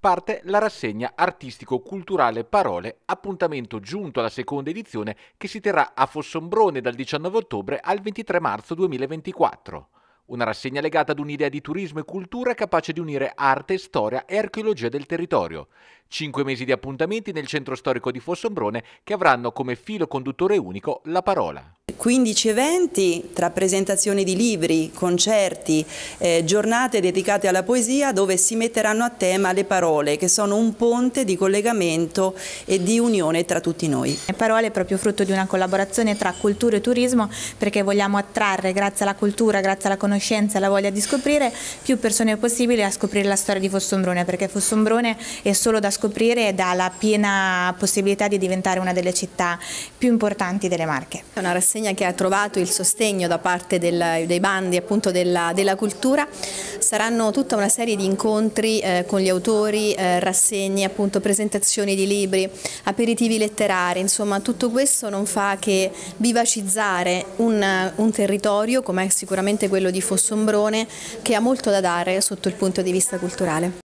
parte la rassegna artistico-culturale Parole, appuntamento giunto alla seconda edizione che si terrà a Fossombrone dal 19 ottobre al 23 marzo 2024. Una rassegna legata ad un'idea di turismo e cultura capace di unire arte, storia e archeologia del territorio. Cinque mesi di appuntamenti nel centro storico di Fossombrone che avranno come filo conduttore unico la parola. 15 eventi tra presentazioni di libri, concerti, eh, giornate dedicate alla poesia dove si metteranno a tema le parole che sono un ponte di collegamento e di unione tra tutti noi. Le parole è proprio frutto di una collaborazione tra cultura e turismo perché vogliamo attrarre grazie alla cultura, grazie alla conoscenza e alla voglia di scoprire più persone possibile a scoprire la storia di Fossombrone perché Fossombrone è solo da scoprire e dà la piena possibilità di diventare una delle città più importanti delle Marche. È una rassegna Bologna che ha trovato il sostegno da parte del, dei bandi appunto della, della, cultura saranno tutta una serie di incontri eh, con gli autori, eh, rassegne, appunto, presentazioni di libri, aperitivi letterari, insomma tutto questo non fa che vivacizzare un, un territorio come è sicuramente quello di Fossombrone che ha molto da dare sotto il punto di vista culturale.